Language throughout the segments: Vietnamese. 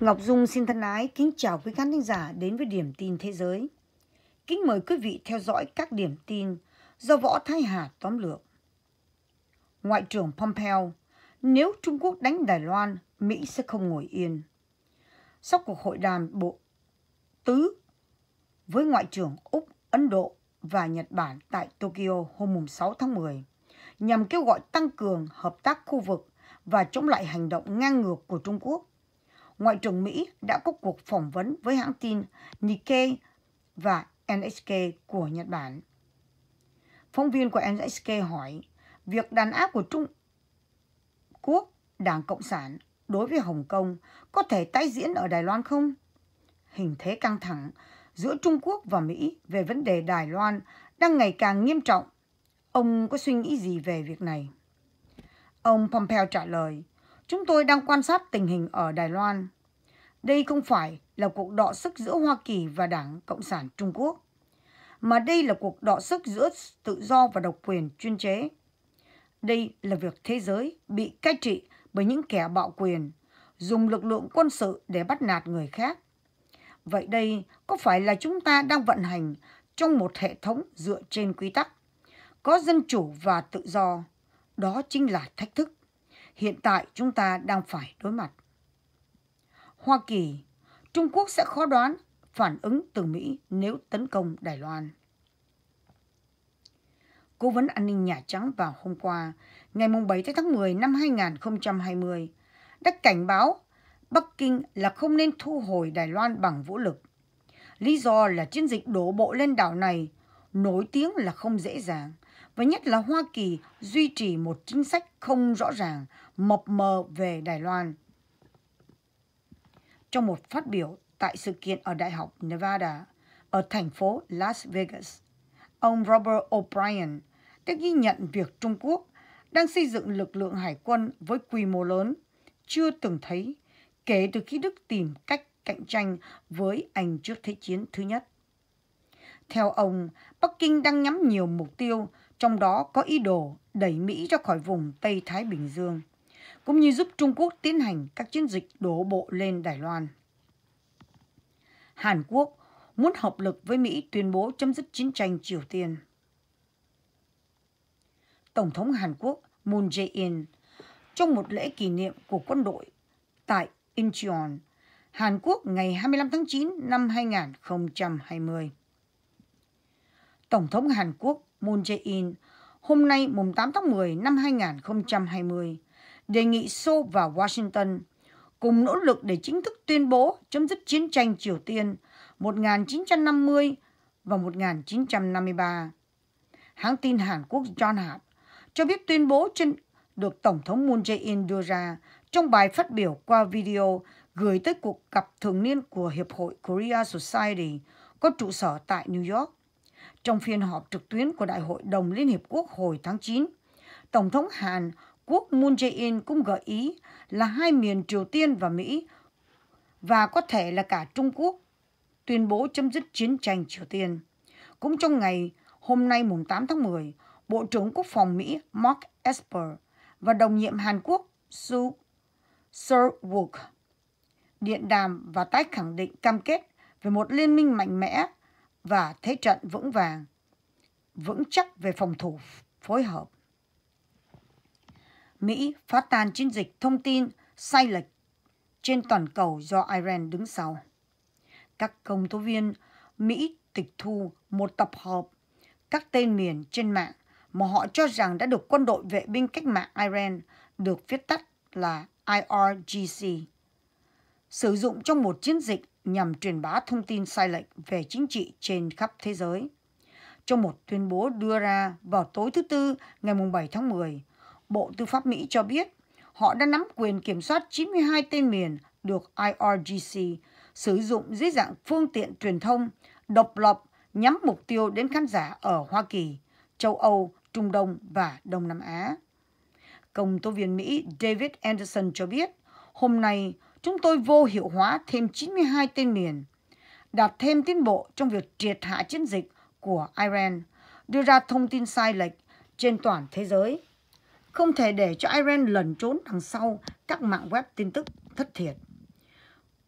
Ngọc Dung xin thân ái kính chào quý khán thính giả đến với Điểm tin Thế giới. Kính mời quý vị theo dõi các điểm tin do Võ Thái Hà tóm lược. Ngoại trưởng Pompeo, nếu Trung Quốc đánh Đài Loan, Mỹ sẽ không ngồi yên. Sau cuộc hội đàm bộ tứ với Ngoại trưởng Úc, Ấn Độ và Nhật Bản tại Tokyo hôm 6 tháng 10, nhằm kêu gọi tăng cường hợp tác khu vực và chống lại hành động ngang ngược của Trung Quốc Ngoại trưởng Mỹ đã có cuộc phỏng vấn với hãng tin Nikkei và NHK của Nhật Bản. Phóng viên của NHK hỏi việc đàn áp của Trung Quốc, Đảng Cộng sản đối với Hồng Kông có thể tái diễn ở Đài Loan không? Hình thế căng thẳng giữa Trung Quốc và Mỹ về vấn đề Đài Loan đang ngày càng nghiêm trọng. Ông có suy nghĩ gì về việc này? Ông Pompeo trả lời, Chúng tôi đang quan sát tình hình ở Đài Loan. Đây không phải là cuộc đọ sức giữa Hoa Kỳ và Đảng Cộng sản Trung Quốc, mà đây là cuộc đọ sức giữa tự do và độc quyền chuyên chế. Đây là việc thế giới bị cai trị bởi những kẻ bạo quyền, dùng lực lượng quân sự để bắt nạt người khác. Vậy đây có phải là chúng ta đang vận hành trong một hệ thống dựa trên quy tắc, có dân chủ và tự do? Đó chính là thách thức hiện tại chúng ta đang phải đối mặt. Hoa Kỳ, Trung Quốc sẽ khó đoán phản ứng từ Mỹ nếu tấn công Đài Loan. Cố vấn an ninh Nhà Trắng vào hôm qua, ngày 7 tháng 10 năm 2020, đã cảnh báo Bắc Kinh là không nên thu hồi Đài Loan bằng vũ lực. Lý do là chiến dịch đổ bộ lên đảo này nổi tiếng là không dễ dàng, và nhất là Hoa Kỳ duy trì một chính sách không rõ ràng mập mờ về Đài Loan. Trong một phát biểu tại sự kiện ở Đại học Nevada ở thành phố Las Vegas, ông Robert O'Brien đã ghi nhận việc Trung Quốc đang xây dựng lực lượng hải quân với quy mô lớn chưa từng thấy kể từ khi Đức tìm cách cạnh tranh với Anh trước Thế chiến thứ nhất. Theo ông, Bắc Kinh đang nhắm nhiều mục tiêu, trong đó có ý đồ đẩy Mỹ ra khỏi vùng Tây Thái Bình Dương cũng như giúp Trung Quốc tiến hành các chiến dịch đổ bộ lên Đài Loan. Hàn Quốc muốn hợp lực với Mỹ tuyên bố chấm dứt chiến tranh Triều Tiên. Tổng thống Hàn Quốc Moon Jae-in trong một lễ kỷ niệm của quân đội tại Incheon, Hàn Quốc ngày 25 tháng 9 năm 2020. Tổng thống Hàn Quốc Moon Jae-in hôm nay mùng 8 tháng 10 năm 2020 đề nghị Seoul và Washington cùng nỗ lực để chính thức tuyên bố chấm dứt chiến tranh Triều Tiên 1950 và 1953. Hãng tin Hàn Quốc Yonhap cho biết tuyên bố trên được Tổng thống Moon Jae-in đưa ra trong bài phát biểu qua video gửi tới cuộc gặp thường niên của Hiệp hội Korea Society có trụ sở tại New York. Trong phiên họp trực tuyến của Đại hội đồng Liên Hiệp Quốc hồi tháng 9, Tổng thống Hàn Quốc Moon Jae-in cũng gợi ý là hai miền Triều Tiên và Mỹ và có thể là cả Trung Quốc tuyên bố chấm dứt chiến tranh Triều Tiên. Cũng trong ngày hôm nay mùng 8 tháng 10, Bộ trưởng Quốc phòng Mỹ Mark Esper và đồng nhiệm Hàn Quốc Su Sir Wook điện đàm và tái khẳng định cam kết về một liên minh mạnh mẽ và thế trận vững vàng, vững chắc về phòng thủ phối hợp. Mỹ phát tan chiến dịch thông tin sai lệch trên toàn cầu do Iran đứng sau. Các công tố viên Mỹ tịch thu một tập hợp các tên miền trên mạng mà họ cho rằng đã được quân đội vệ binh cách mạng Iran được viết tắt là IRGC sử dụng trong một chiến dịch nhằm truyền bá thông tin sai lệch về chính trị trên khắp thế giới. Trong một tuyên bố đưa ra vào tối thứ Tư ngày 7 tháng 10, Bộ Tư pháp Mỹ cho biết họ đã nắm quyền kiểm soát 92 tên miền được IRGC sử dụng dưới dạng phương tiện truyền thông độc lập nhắm mục tiêu đến khán giả ở Hoa Kỳ, châu Âu, Trung Đông và Đông Nam Á. Công tố viên Mỹ David Anderson cho biết, hôm nay chúng tôi vô hiệu hóa thêm 92 tên miền, đạt thêm tiến bộ trong việc triệt hạ chiến dịch của Iran, đưa ra thông tin sai lệch trên toàn thế giới không thể để cho Iran lẩn trốn đằng sau các mạng web tin tức thất thiệt.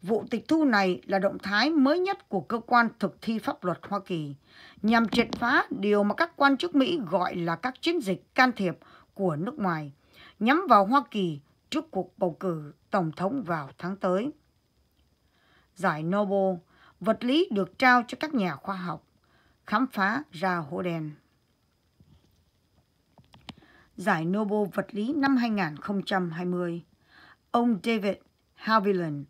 Vụ tịch thu này là động thái mới nhất của cơ quan thực thi pháp luật Hoa Kỳ nhằm triệt phá điều mà các quan chức Mỹ gọi là các chiến dịch can thiệp của nước ngoài nhắm vào Hoa Kỳ trước cuộc bầu cử tổng thống vào tháng tới. Giải Nobel vật lý được trao cho các nhà khoa học khám phá ra hố đen giải Nobel vật lý năm 2020. Ông David Haviland,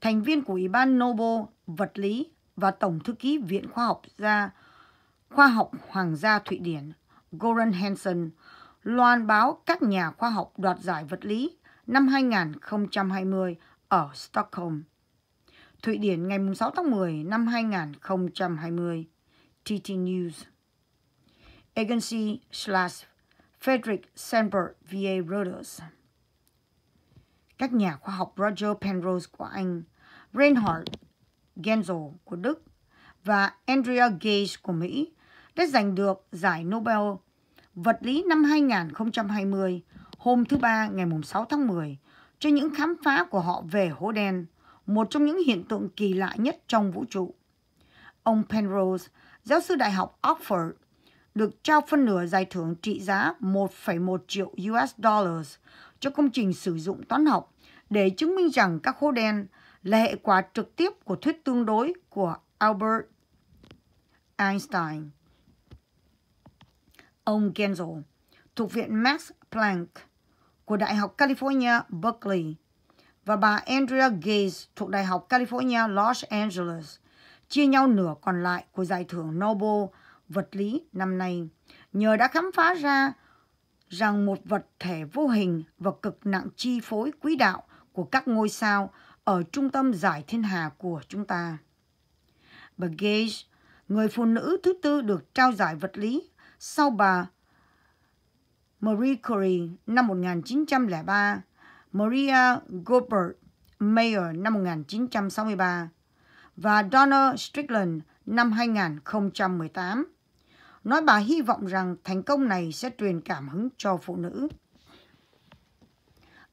thành viên của Ủy ban Nobel vật lý và Tổng thư ký Viện Khoa học gia Khoa học Hoàng gia Thụy Điển, Goran Hansen, loan báo các nhà khoa học đoạt giải vật lý năm 2020 ở Stockholm. Thụy Điển ngày 6 tháng 10 năm 2020, TT News. Agency slash Frederick Sandberg V.A. Rhodes. Các nhà khoa học Roger Penrose của Anh, Reinhard Genzel của Đức và Andrea Gage của Mỹ đã giành được giải Nobel vật lý năm 2020 hôm thứ Ba ngày 6 tháng 10 cho những khám phá của họ về hố đen, một trong những hiện tượng kỳ lạ nhất trong vũ trụ. Ông Penrose, giáo sư đại học Oxford, được trao phân nửa giải thưởng trị giá 1,1 triệu US dollars cho công trình sử dụng toán học để chứng minh rằng các hố đen là hệ quả trực tiếp của thuyết tương đối của Albert Einstein. Ông Genzel thuộc Viện Max Planck của Đại học California Berkeley và bà Andrea Gates thuộc Đại học California Los Angeles chia nhau nửa còn lại của giải thưởng Nobel vật lý năm nay nhờ đã khám phá ra rằng một vật thể vô hình và cực nặng chi phối quỹ đạo của các ngôi sao ở trung tâm giải thiên hà của chúng ta. Bà Gage, người phụ nữ thứ tư được trao giải vật lý sau bà Marie Curie năm 1903, Maria Goldberg Mayer năm 1963 và Donna Strickland năm 2018 nói bà hy vọng rằng thành công này sẽ truyền cảm hứng cho phụ nữ.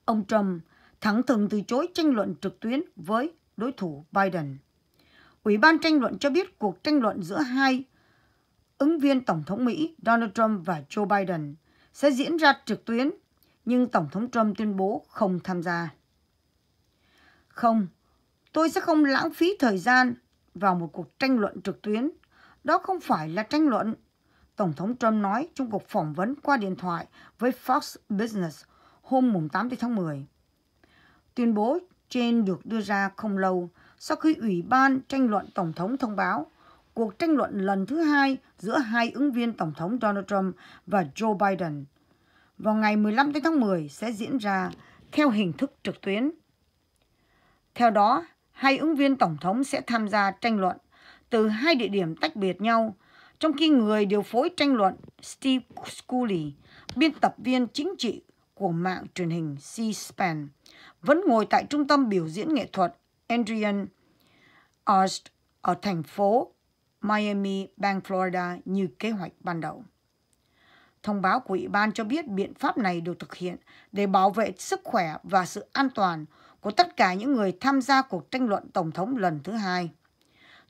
Ông Trump thẳng thừng từ chối tranh luận trực tuyến với đối thủ Biden. Ủy ban tranh luận cho biết cuộc tranh luận giữa hai ứng viên Tổng thống Mỹ Donald Trump và Joe Biden sẽ diễn ra trực tuyến, nhưng Tổng thống Trump tuyên bố không tham gia. Không, tôi sẽ không lãng phí thời gian vào một cuộc tranh luận trực tuyến. Đó không phải là tranh luận, Tổng thống Trump nói trong cuộc phỏng vấn qua điện thoại với Fox Business hôm 8 tháng 10. Tuyên bố trên được đưa ra không lâu sau khi Ủy ban tranh luận Tổng thống thông báo cuộc tranh luận lần thứ hai giữa hai ứng viên Tổng thống Donald Trump và Joe Biden vào ngày 15 tháng 10 sẽ diễn ra theo hình thức trực tuyến. Theo đó, hai ứng viên Tổng thống sẽ tham gia tranh luận từ hai địa điểm tách biệt nhau – trong khi người điều phối tranh luận Steve Scully, biên tập viên chính trị của mạng truyền hình C-SPAN, vẫn ngồi tại trung tâm biểu diễn nghệ thuật Adrian Arst ở thành phố Miami, bang Florida như kế hoạch ban đầu. Thông báo của Ủy ban cho biết biện pháp này được thực hiện để bảo vệ sức khỏe và sự an toàn của tất cả những người tham gia cuộc tranh luận Tổng thống lần thứ hai.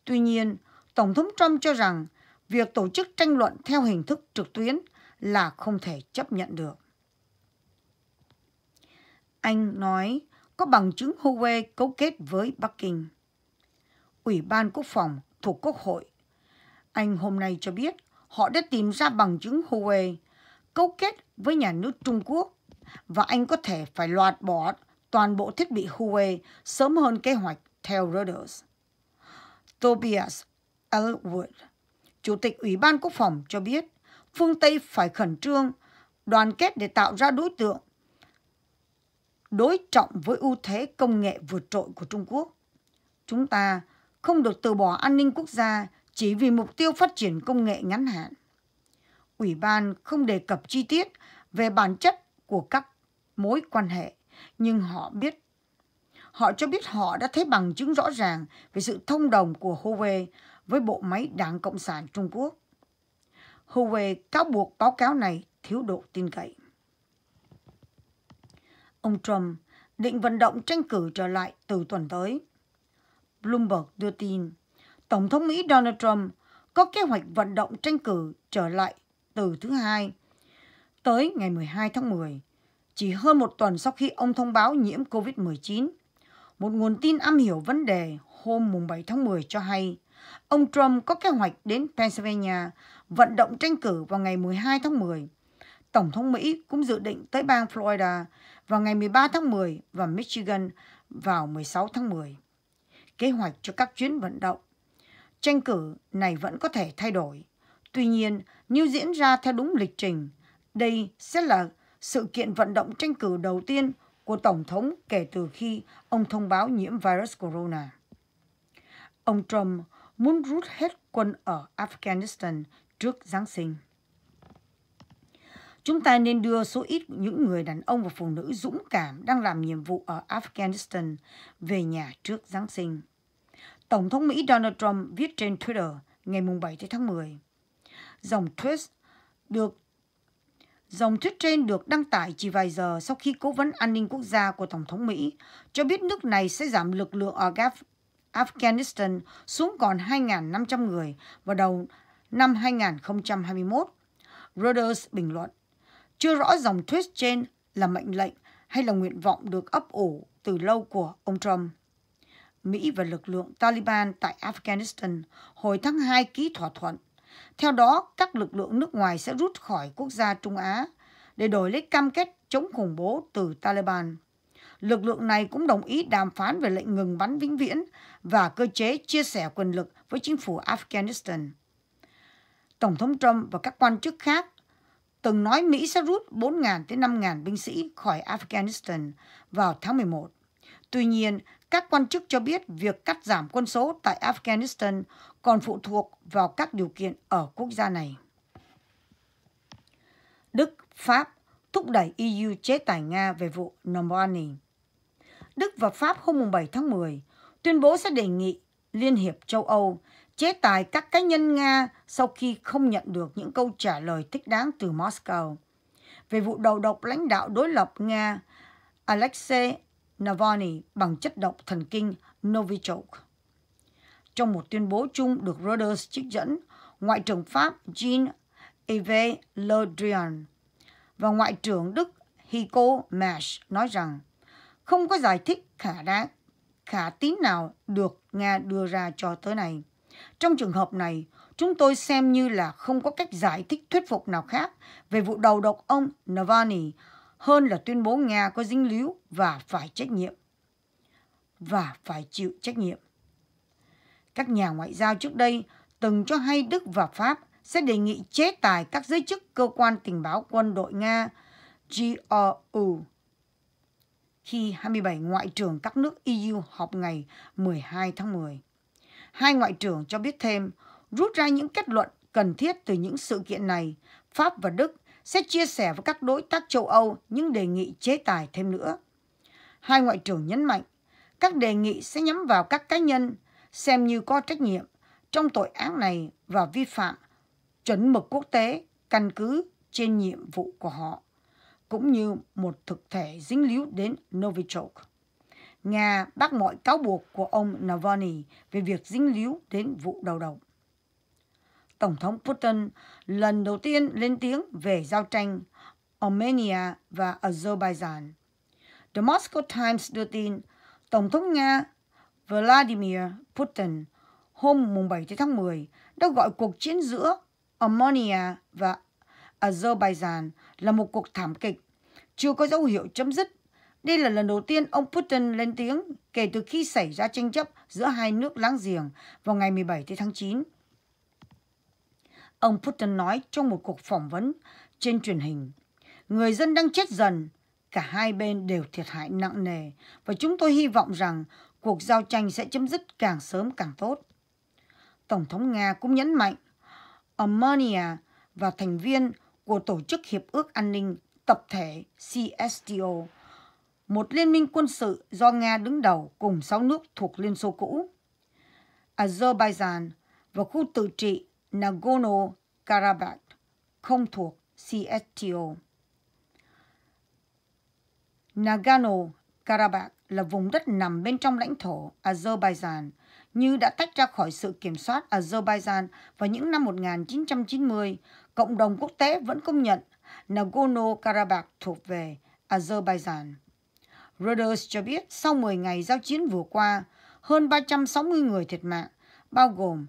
Tuy nhiên, Tổng thống Trump cho rằng việc tổ chức tranh luận theo hình thức trực tuyến là không thể chấp nhận được. Anh nói có bằng chứng Huawei cấu kết với Bắc Kinh. Ủy ban Quốc phòng thuộc Quốc hội. Anh hôm nay cho biết họ đã tìm ra bằng chứng Huawei cấu kết với nhà nước Trung Quốc và anh có thể phải loạt bỏ toàn bộ thiết bị Huawei sớm hơn kế hoạch theo Reuters. Tobias Elwood Chủ tịch Ủy ban Quốc phòng cho biết phương Tây phải khẩn trương đoàn kết để tạo ra đối tượng đối trọng với ưu thế công nghệ vượt trội của Trung Quốc. Chúng ta không được từ bỏ an ninh quốc gia chỉ vì mục tiêu phát triển công nghệ ngắn hạn. Ủy ban không đề cập chi tiết về bản chất của các mối quan hệ, nhưng họ biết họ cho biết họ đã thấy bằng chứng rõ ràng về sự thông đồng của Huawei với bộ máy Đảng Cộng sản Trung Quốc. Huawei cáo buộc báo cáo này thiếu độ tin cậy. Ông Trump định vận động tranh cử trở lại từ tuần tới. Bloomberg đưa tin, Tổng thống Mỹ Donald Trump có kế hoạch vận động tranh cử trở lại từ thứ hai tới ngày 12 tháng 10, chỉ hơn một tuần sau khi ông thông báo nhiễm COVID-19. Một nguồn tin am hiểu vấn đề hôm 7 tháng 10 cho hay Ông Trump có kế hoạch đến Pennsylvania vận động tranh cử vào ngày 12 tháng 10. Tổng thống Mỹ cũng dự định tới bang Florida vào ngày 13 tháng 10 và Michigan vào 16 tháng 10. Kế hoạch cho các chuyến vận động. Tranh cử này vẫn có thể thay đổi. Tuy nhiên, nếu diễn ra theo đúng lịch trình, đây sẽ là sự kiện vận động tranh cử đầu tiên của Tổng thống kể từ khi ông thông báo nhiễm virus corona. Ông Trump muốn rút hết quân ở Afghanistan trước Giáng sinh. Chúng ta nên đưa số ít những người đàn ông và phụ nữ dũng cảm đang làm nhiệm vụ ở Afghanistan về nhà trước Giáng sinh. Tổng thống Mỹ Donald Trump viết trên Twitter ngày 7 tháng 10. Dòng tweet được Dòng tweet trên được đăng tải chỉ vài giờ sau khi Cố vấn An ninh Quốc gia của Tổng thống Mỹ cho biết nước này sẽ giảm lực lượng ở Afghanistan xuống còn 2.500 người vào đầu năm 2021. Reuters bình luận, chưa rõ dòng tweet trên là mệnh lệnh hay là nguyện vọng được ấp ủ từ lâu của ông Trump. Mỹ và lực lượng Taliban tại Afghanistan hồi tháng 2 ký thỏa thuận. Theo đó, các lực lượng nước ngoài sẽ rút khỏi quốc gia Trung Á để đổi lấy cam kết chống khủng bố từ Taliban lực lượng này cũng đồng ý đàm phán về lệnh ngừng bắn vĩnh viễn và cơ chế chia sẻ quyền lực với chính phủ Afghanistan. Tổng thống Trump và các quan chức khác từng nói Mỹ sẽ rút 4.000 tới 5.000 binh sĩ khỏi Afghanistan vào tháng 11. Tuy nhiên, các quan chức cho biết việc cắt giảm quân số tại Afghanistan còn phụ thuộc vào các điều kiện ở quốc gia này. Đức, Pháp thúc đẩy EU chế tài Nga về vụ Navalny. Đức và Pháp hôm 7 tháng 10 tuyên bố sẽ đề nghị Liên hiệp châu Âu chế tài các cá nhân Nga sau khi không nhận được những câu trả lời thích đáng từ Moscow. Về vụ đầu độc lãnh đạo đối lập Nga Alexei Navalny bằng chất độc thần kinh Novichok. Trong một tuyên bố chung được Reuters trích dẫn, Ngoại trưởng Pháp Jean-Yves Le Drian và Ngoại trưởng Đức Heiko Maas nói rằng không có giải thích khả đáng, khả tín nào được Nga đưa ra cho tới này. Trong trường hợp này, chúng tôi xem như là không có cách giải thích thuyết phục nào khác về vụ đầu độc ông Navalny hơn là tuyên bố Nga có dính líu và phải trách nhiệm. Và phải chịu trách nhiệm. Các nhà ngoại giao trước đây từng cho hay Đức và Pháp sẽ đề nghị chế tài các giới chức cơ quan tình báo quân đội Nga GRU khi 27 ngoại trưởng các nước EU họp ngày 12 tháng 10. Hai ngoại trưởng cho biết thêm, rút ra những kết luận cần thiết từ những sự kiện này, Pháp và Đức sẽ chia sẻ với các đối tác châu Âu những đề nghị chế tài thêm nữa. Hai ngoại trưởng nhấn mạnh, các đề nghị sẽ nhắm vào các cá nhân xem như có trách nhiệm trong tội ác này và vi phạm chuẩn mực quốc tế căn cứ trên nhiệm vụ của họ cũng như một thực thể dính líu đến Novichok. Nga bác mọi cáo buộc của ông Navalny về việc dính líu đến vụ đầu độc. Tổng thống Putin lần đầu tiên lên tiếng về giao tranh Armenia và Azerbaijan. The Moscow Times đưa tin Tổng thống Nga Vladimir Putin hôm 7 tháng 10 đã gọi cuộc chiến giữa Armenia và Azerbaijan là một cuộc thảm kịch, chưa có dấu hiệu chấm dứt. Đây là lần đầu tiên ông Putin lên tiếng kể từ khi xảy ra tranh chấp giữa hai nước láng giềng vào ngày 17 tháng 9. Ông Putin nói trong một cuộc phỏng vấn trên truyền hình, người dân đang chết dần, cả hai bên đều thiệt hại nặng nề và chúng tôi hy vọng rằng cuộc giao tranh sẽ chấm dứt càng sớm càng tốt. Tổng thống Nga cũng nhấn mạnh Armenia và thành viên của Tổ chức Hiệp ước An ninh Tập thể CSTO, một liên minh quân sự do Nga đứng đầu cùng 6 nước thuộc Liên Xô cũ. Azerbaijan và khu tự trị Nagorno-Karabakh không thuộc CSTO. Nagorno-Karabakh là vùng đất nằm bên trong lãnh thổ Azerbaijan, như đã tách ra khỏi sự kiểm soát Azerbaijan vào những năm 1990 cộng đồng quốc tế vẫn công nhận Nagorno-Karabakh thuộc về Azerbaijan. Reuters cho biết sau 10 ngày giao chiến vừa qua, hơn 360 người thiệt mạng, bao gồm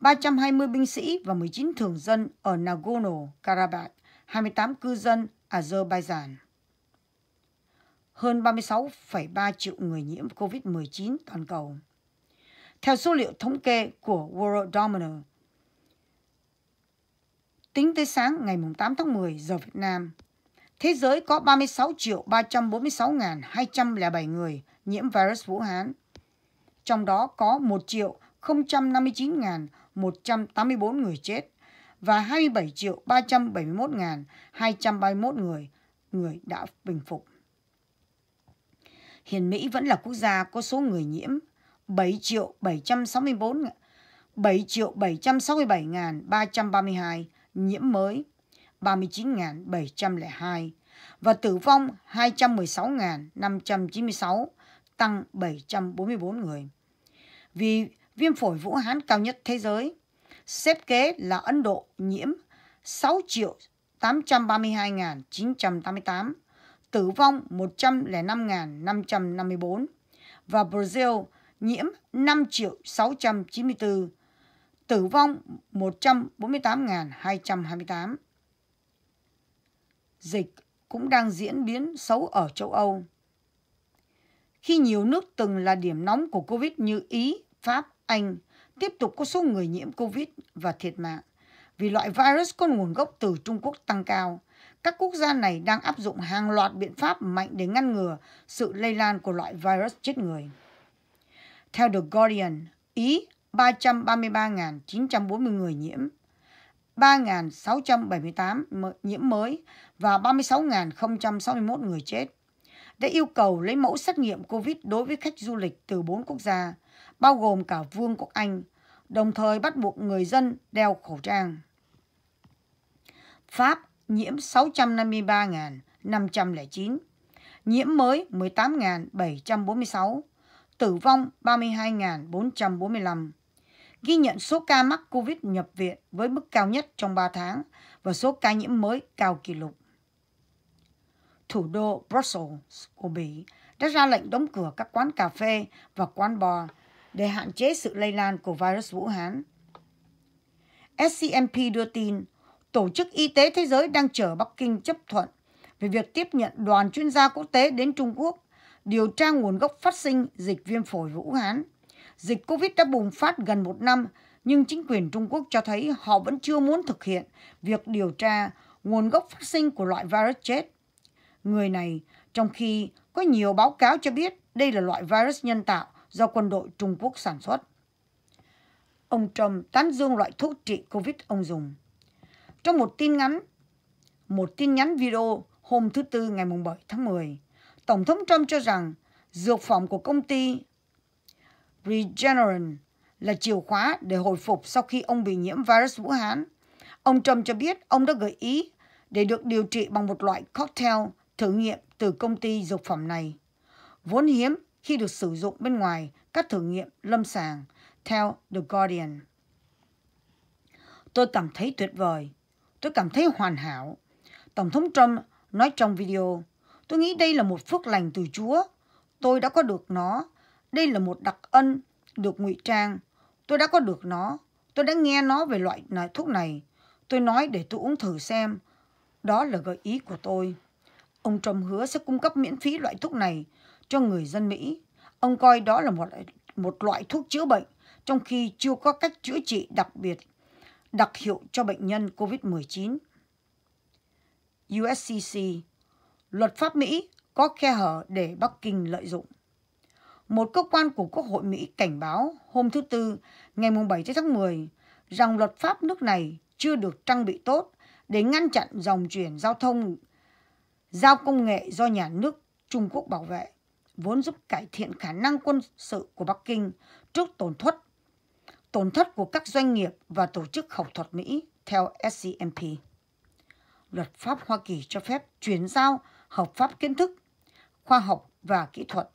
320 binh sĩ và 19 thường dân ở Nagorno-Karabakh, 28 cư dân Azerbaijan. Hơn 36,3 triệu người nhiễm COVID-19 toàn cầu. Theo số liệu thống kê của World Domino, Tính tới sáng ngày 8 tháng 10 giờ Việt Nam, thế giới có 36 triệu 346.207 người nhiễm virus Vũ Hán. Trong đó có 1 triệu 059.184 người chết và 27 triệu 371.231 người người đã bình phục. Hiện Mỹ vẫn là quốc gia có số người nhiễm 7 triệu 764 7 triệu 767.332 nhiễm mới 39.702 và tử vong 216.596, tăng 744 người. Vì viêm phổi Vũ Hán cao nhất thế giới, xếp kế là Ấn Độ nhiễm 6 triệu 832.988, tử vong 105.554 và Brazil nhiễm 5 triệu 694, tử vong 148.228. Dịch cũng đang diễn biến xấu ở châu Âu. Khi nhiều nước từng là điểm nóng của Covid như Ý, Pháp, Anh tiếp tục có số người nhiễm Covid và thiệt mạng vì loại virus có nguồn gốc từ Trung Quốc tăng cao, các quốc gia này đang áp dụng hàng loạt biện pháp mạnh để ngăn ngừa sự lây lan của loại virus chết người. Theo The Guardian, Ý 333.940 người nhiễm, 3.678 nhiễm mới và 36.061 người chết. Đã yêu cầu lấy mẫu xét nghiệm COVID đối với khách du lịch từ 4 quốc gia, bao gồm cả Vương quốc Anh, đồng thời bắt buộc người dân đeo khẩu trang. Pháp nhiễm 653.509, nhiễm mới 18.746, tử vong 32.445 ghi nhận số ca mắc COVID nhập viện với mức cao nhất trong 3 tháng và số ca nhiễm mới cao kỷ lục. Thủ đô Brussels của Bỉ đã ra lệnh đóng cửa các quán cà phê và quán bò để hạn chế sự lây lan của virus Vũ Hán. SCMP đưa tin, Tổ chức Y tế Thế giới đang chờ Bắc Kinh chấp thuận về việc tiếp nhận đoàn chuyên gia quốc tế đến Trung Quốc điều tra nguồn gốc phát sinh dịch viêm phổi Vũ Hán – Dịch Covid đã bùng phát gần một năm, nhưng chính quyền Trung Quốc cho thấy họ vẫn chưa muốn thực hiện việc điều tra nguồn gốc phát sinh của loại virus chết. Người này, trong khi có nhiều báo cáo cho biết đây là loại virus nhân tạo do quân đội Trung Quốc sản xuất. Ông Trump tán dương loại thuốc trị Covid ông dùng. Trong một tin ngắn, một tin nhắn video hôm thứ Tư ngày 7 tháng 10, Tổng thống Trump cho rằng dược phẩm của công ty Regeneron là chìa khóa để hồi phục sau khi ông bị nhiễm virus Vũ Hán. Ông Trump cho biết ông đã gợi ý để được điều trị bằng một loại cocktail thử nghiệm từ công ty dược phẩm này. Vốn hiếm khi được sử dụng bên ngoài các thử nghiệm lâm sàng, theo The Guardian. Tôi cảm thấy tuyệt vời. Tôi cảm thấy hoàn hảo. Tổng thống Trump nói trong video, tôi nghĩ đây là một phước lành từ Chúa. Tôi đã có được nó đây là một đặc ân được ngụy trang. Tôi đã có được nó. Tôi đã nghe nó về loại này, thuốc này. Tôi nói để tôi uống thử xem. Đó là gợi ý của tôi. Ông Trump hứa sẽ cung cấp miễn phí loại thuốc này cho người dân Mỹ. Ông coi đó là một, một loại thuốc chữa bệnh trong khi chưa có cách chữa trị đặc biệt, đặc hiệu cho bệnh nhân COVID-19. USCC Luật pháp Mỹ có khe hở để Bắc Kinh lợi dụng một cơ quan của Quốc hội Mỹ cảnh báo hôm thứ Tư, ngày 7 tháng 10, rằng luật pháp nước này chưa được trang bị tốt để ngăn chặn dòng chuyển giao thông giao công nghệ do nhà nước Trung Quốc bảo vệ, vốn giúp cải thiện khả năng quân sự của Bắc Kinh trước tổn thất tổn thất của các doanh nghiệp và tổ chức học thuật Mỹ theo SCMP. Luật pháp Hoa Kỳ cho phép chuyển giao hợp pháp kiến thức, khoa học và kỹ thuật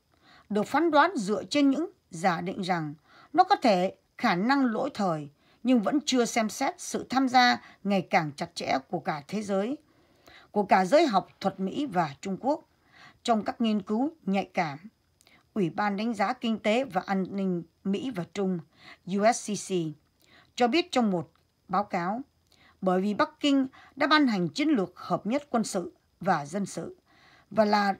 được phán đoán dựa trên những giả định rằng nó có thể khả năng lỗi thời nhưng vẫn chưa xem xét sự tham gia ngày càng chặt chẽ của cả thế giới, của cả giới học thuật Mỹ và Trung Quốc trong các nghiên cứu nhạy cảm. Ủy ban đánh giá kinh tế và an ninh Mỹ và Trung USCC cho biết trong một báo cáo bởi vì Bắc Kinh đã ban hành chiến lược hợp nhất quân sự và dân sự và là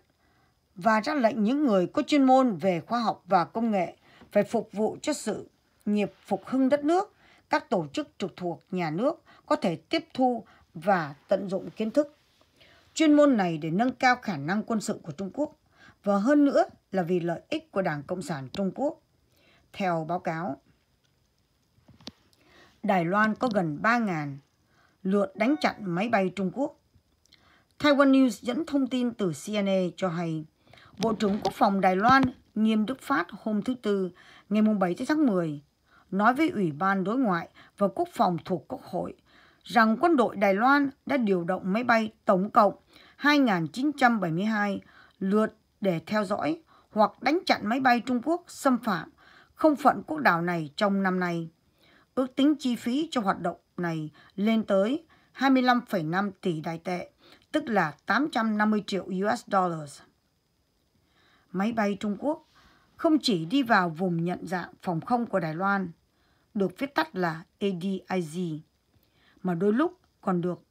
và ra lệnh những người có chuyên môn về khoa học và công nghệ phải phục vụ cho sự nghiệp phục hưng đất nước, các tổ chức trực thuộc nhà nước có thể tiếp thu và tận dụng kiến thức. Chuyên môn này để nâng cao khả năng quân sự của Trung Quốc và hơn nữa là vì lợi ích của Đảng Cộng sản Trung Quốc. Theo báo cáo, Đài Loan có gần 3.000 lượt đánh chặn máy bay Trung Quốc. Taiwan News dẫn thông tin từ CNA cho hay Bộ trưởng Quốc phòng Đài Loan Nghiêm Đức Phát hôm thứ Tư, ngày 7 tháng 10, nói với Ủy ban Đối ngoại và Quốc phòng thuộc Quốc hội rằng quân đội Đài Loan đã điều động máy bay tổng cộng 2.972 lượt để theo dõi hoặc đánh chặn máy bay Trung Quốc xâm phạm không phận quốc đảo này trong năm nay. Ước tính chi phí cho hoạt động này lên tới 25,5 tỷ Đài tệ, tức là 850 triệu US dollars máy bay Trung Quốc không chỉ đi vào vùng nhận dạng phòng không của Đài Loan, được viết tắt là ADIZ, mà đôi lúc còn được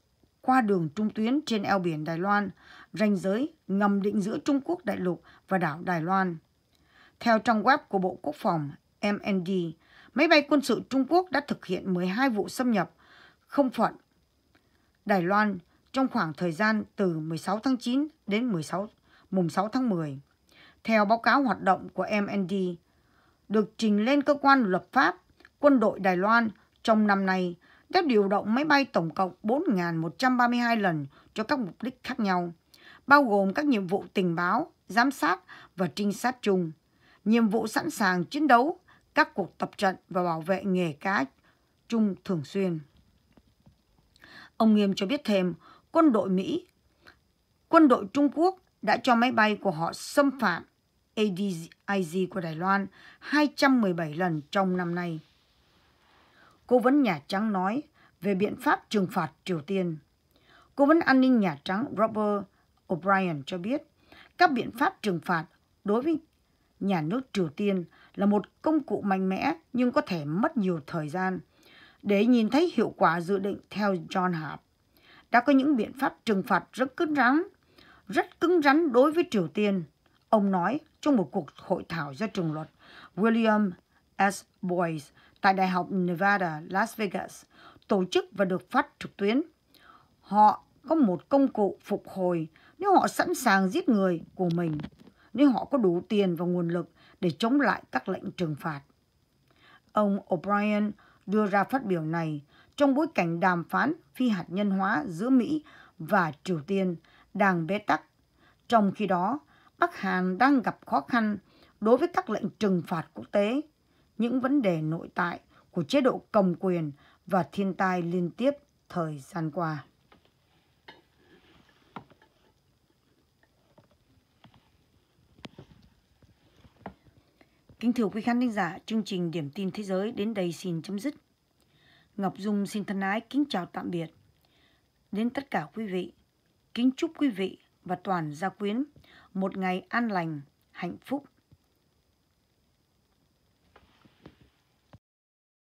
qua đường trung tuyến trên eo biển Đài Loan, ranh giới ngầm định giữa Trung Quốc đại lục và đảo Đài Loan. Theo trang web của Bộ Quốc phòng MND, máy bay quân sự Trung Quốc đã thực hiện 12 vụ xâm nhập không phận Đài Loan trong khoảng thời gian từ 16 tháng 9 đến 16 mùng 6 tháng 10 theo báo cáo hoạt động của MND, được trình lên cơ quan lập pháp quân đội Đài Loan trong năm nay đã điều động máy bay tổng cộng 4.132 lần cho các mục đích khác nhau, bao gồm các nhiệm vụ tình báo, giám sát và trinh sát chung, nhiệm vụ sẵn sàng chiến đấu, các cuộc tập trận và bảo vệ nghề cá chung thường xuyên. Ông Nghiêm cho biết thêm, quân đội Mỹ, quân đội Trung Quốc đã cho máy bay của họ xâm phạm ADIZ của Đài Loan 217 lần trong năm nay. Cố vấn Nhà Trắng nói về biện pháp trừng phạt Triều Tiên. Cố vấn an ninh Nhà Trắng Robert O'Brien cho biết các biện pháp trừng phạt đối với nhà nước Triều Tiên là một công cụ mạnh mẽ nhưng có thể mất nhiều thời gian. Để nhìn thấy hiệu quả dự định theo John Hart, đã có những biện pháp trừng phạt rất cứng rắn rất cứng rắn đối với Triều Tiên. Ông nói trong một cuộc hội thảo do trường luật William S. Boyce tại Đại học Nevada, Las Vegas, tổ chức và được phát trực tuyến. Họ có một công cụ phục hồi nếu họ sẵn sàng giết người của mình, nếu họ có đủ tiền và nguồn lực để chống lại các lệnh trừng phạt. Ông O'Brien đưa ra phát biểu này trong bối cảnh đàm phán phi hạt nhân hóa giữa Mỹ và Triều Tiên đang bế tắc. Trong khi đó, Bắc Hàn đang gặp khó khăn đối với các lệnh trừng phạt quốc tế, những vấn đề nội tại của chế độ cầm quyền và thiên tai liên tiếp thời gian qua. Kính thưa quý khán thính giả, chương trình Điểm tin thế giới đến đây xin chấm dứt. Ngọc Dung xin thân ái kính chào tạm biệt. Đến tất cả quý vị, Kính chúc quý vị và toàn gia quyến một ngày an lành, hạnh phúc